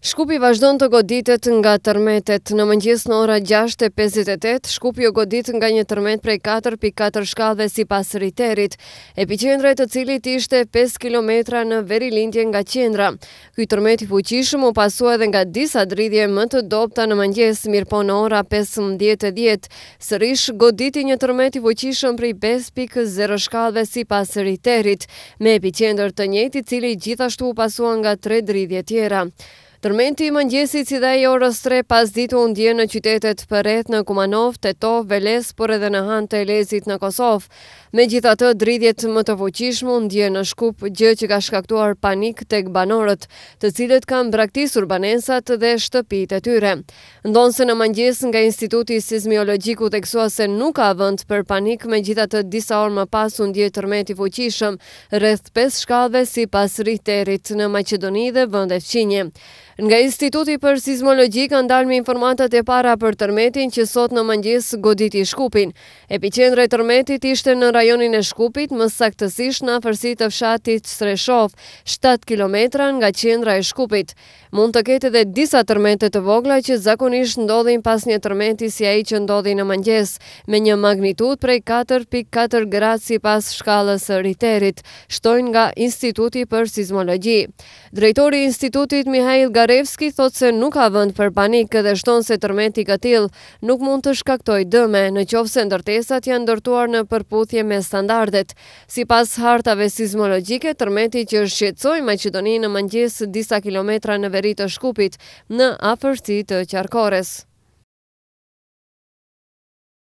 Shkupi vazhdon të goditet nga tërmetet. Në mëngjes në ora 6.58, shkupi o godit nga një tërmet prej 4.4 shkallve si pas rriterit, epicendre të cilit ishte 5 km në veri lindje nga qendra. Kuj tërmet i fuqishëm u pasua edhe nga disa dridje më të dopta në mëngjes, mirë po në ora 5.10. Sërish, goditi një tërmet i fuqishëm prej 5.0 shkallve si pas rriterit, me epicendre të njëti cili gjithashtu u pasua nga 3 dridje tjera. Tërmenti i mëngjesit si dhe i orës 3 pas ditu undje në qytetet përret në Kumanov, Tetov, Veles, por edhe në Hante të Lezit në Kosovë. Me gjitha të dridjet më të fuqishmu undje në Shkup, gjë që ka shkaktuar panik të këbanorët, të cilët kanë braktisur banesat dhe shtëpit e tyre. Ndonë se në mëngjes nga Instituti Sismiologiku të kësua se nuk ka vënd për panik me gjitha të disa orë më pas undje tërmenti fuqishëm, rreth 5 shkallve si pas rriterit në Macedoni dhe vëndet qinje. Nga Instituti për Sismologi kanë dalë me informatat e para për tërmetin që sot në mëngjes goditi Shkupin. Epicendra e tërmetit ishte në rajonin e Shkupit, më saktësisht në afërsi të fshatit Sreshov, 7 kilometra nga qendra e Shkupit. Mund të ketë edhe disa tërmete të vogla që zakonisht ndodhin pas një tërmeti si ai që ndodhi në mëngjes, me një magnitud prej 4.4 gradë si pas shkallës Riterit, shtojnë nga Instituti për Sismologi. Drejtori Institutit Mihail Zarevski thot se nuk ka vënd për panikë dhe shton se tërmeti këtil nuk mund të shkaktoj dëme në qovë se ndërtesat janë ndërtuar në përputhje me standardet. Si pas hartave sismologike, tërmeti që shqetsoj Macedoni në mëngjes disa kilometra në veri të shkupit në afërsi të qarkores.